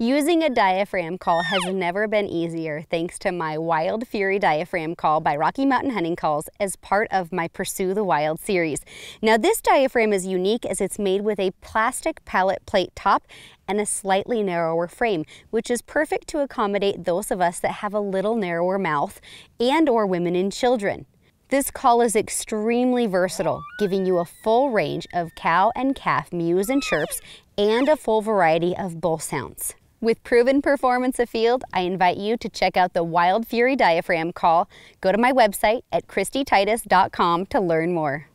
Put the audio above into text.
Using a diaphragm call has never been easier thanks to my Wild Fury diaphragm call by Rocky Mountain Hunting Calls as part of my Pursue the Wild series. Now this diaphragm is unique as it's made with a plastic pallet plate top and a slightly narrower frame, which is perfect to accommodate those of us that have a little narrower mouth and or women and children. This call is extremely versatile, giving you a full range of cow and calf mews and chirps and a full variety of bull sounds. With proven performance afield, I invite you to check out the Wild Fury Diaphragm Call. Go to my website at christytitus.com to learn more.